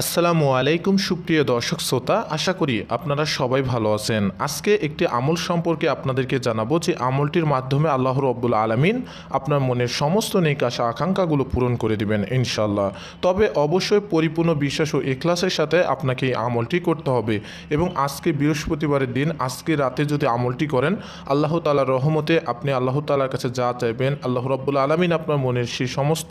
আসসালামু আলাইকুম সুপ্রিয় দর্শক শ্রোতা আশা করি আপনারা সবাই ভালো আছেন আজকে একটি আমল সম্পর্কে আপনাদেরকে জানাবো যে আমলটির মাধ্যমে আল্লাহ রব্বুল আলমিন আপনার মনের সমস্ত নিকাশা আকাঙ্ক্ষাগুলো পূরণ করে দিবেন ইনশাল্লাহ তবে অবশ্যই পরিপূর্ণ বিশ্বাস ও এখলাসের সাথে আপনাকে এই আমলটি করতে হবে এবং আজকে বৃহস্পতিবারের দিন আজকে রাতে যদি আমলটি করেন আল্লাহ তালার রহমতে আপনি আল্লাহ তালার কাছে যা চাইবেন আল্লাহ রব্বুল আলমিন আপনার মনের সেই সমস্ত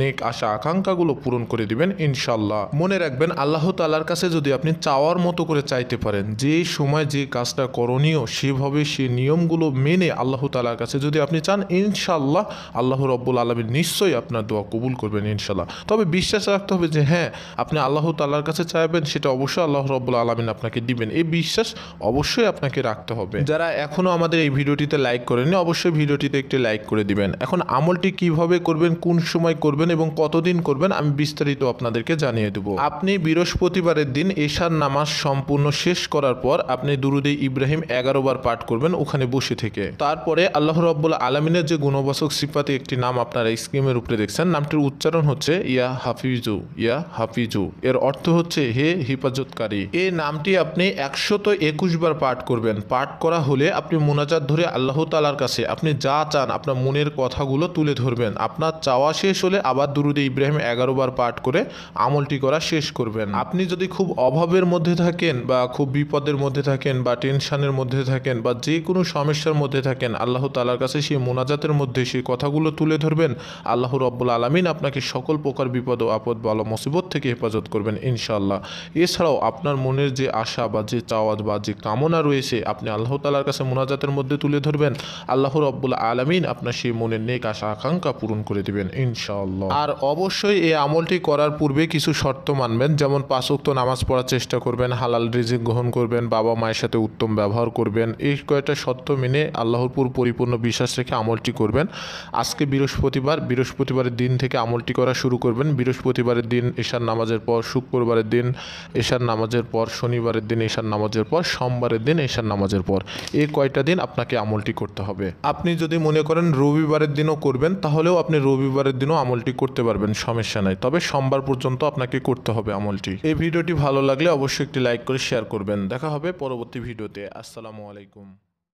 নেক আশা আকাঙ্ক্ষাগুলো পূরণ করে দিবেন ইনশাল্লাহ মনে রাখবেন আল্লাহ তালার কাছে যদি আপনি চাওয়ার মতো করে চাইতে পারেন যে সময় যে কাজটা করণীয় সেভাবে সে নিয়মগুলো মেনে আল্লাহ তালার কাছে যদি আপনি চান ইনশাল্লাহ আল্লাহ রব্বুল আলমী নিশ্চয়ই আপনার দোয়া কবুল করবেন ইনশাল্লাহ তবে বিশ্বাস রাখতে হবে যে হ্যাঁ আপনি আল্লাহ তালার কাছে চাইবেন সেটা অবশ্যই আল্লাহ রব্বুল আলমিন আপনাকে দিবেন এই বিশ্বাস অবশ্যই আপনাকে রাখতে হবে যারা এখনও আমাদের এই ভিডিওটিতে লাইক করেনি অবশ্যই ভিডিওটিতে একটি লাইক করে দিবেন এখন আমলটি কিভাবে করবেন কোন সময় করবেন এবং কতদিন করবেন আমি বিস্তারিত আপনাদেরকে জানিয়ে দেবো আপনি বৃহস্পতিবারের দিন এশার নামাজ সম্পূর্ণ শেষ করার পর আপনি দুরুদে ইব্রাহিম এগারো বার পাঠ করবেন ওখানে বসে থেকে তারপরে আল্লাহ রব্বুল আলমিনের যে গুণবাসক সিফাতে একটি নাম আপনারা স্কিমের উপরে দেখছেন নামটির উচ্চারণ হচ্ছে ইয়া হাফিজু ইয়া হাফিজু এর অর্থ হচ্ছে হে হিফাজতকারী এই নামটি আপনি একশত একুশ বার পাঠ করবেন পাঠ করা হলে আপনি মোনাজাত ধরে আল্লাহ তালার কাছে আপনি যা চান আপনার মনের কথাগুলো তুলে ধরবেন আপনার চাওয়া শেষ হলে আবার দুরুদে ইব্রাহিম এগারো বার পাঠ করে আমলটি করা শেষ শেষ করবেন আপনি যদি খুব অভাবের মধ্যে থাকেন বা খুব বিপদের মধ্যে থাকেন বা টেনশানের মধ্যে থাকেন বা যে কোনো সমস্যার মধ্যে থাকেন আল্লাহ তালার কাছে সেই মোনাজাতের মধ্যে সেই কথাগুলো তুলে ধরবেন আল্লাহ রব্বুল আলমিন আপনাকে সকল প্রকার বিপদ ও আপদ বলা মুসিবত থেকে হেফাজত করবেন ইনশাআল্লাহ এছাড়াও আপনার মনের যে আশা বা যে চাওয়াত বা যে কামনা রয়েছে আপনি আল্লাহ তালার কাছে মোনাজাতের মধ্যে তুলে ধরবেন আল্লাহ রব্বুল আলমিন আপনার সেই মনের নেক আশা আকাঙ্ক্ষা পূরণ করে দেবেন ইনশাআল্লাহ আর অবশ্যই এই আমলটি করার পূর্বে কিছু শর্ত মানা আনবেন যেমন পাঁচ নামাজ পড়ার চেষ্টা করবেন হালাল রিজিক গ্রহণ করবেন বাবা মায়ের সাথে উত্তম ব্যবহার করবেন এই কয়েকটা শর্ত মেনে আল্লাহরপুর পরিপূর্ণ বিশ্বাস রেখে আমলটি করবেন আজকে বৃহস্পতিবার বৃহস্পতিবারের দিন থেকে আমলটি করা শুরু করবেন বৃহস্পতিবারের দিন এশার নামাজের পর শুক্রবারের দিন এশার নামাজের পর শনিবারের দিন এশার নামাজের পর সোমবারের দিন এশার নামাজের পর এই কয়টা দিন আপনাকে আমলটি করতে হবে আপনি যদি মনে করেন রবিবারের দিনও করবেন তাহলেও আপনি রবিবারের দিনও আমলটি করতে পারবেন সমস্যা নাই তবে সোমবার পর্যন্ত আপনাকে করতে হবে আমলটি এই ভিডিওটি ভালো লাগলে অবশ্যই একটি লাইক করে শেয়ার করবেন দেখা হবে পরবর্তী ভিডিওতে আসসালামু আলাইকুম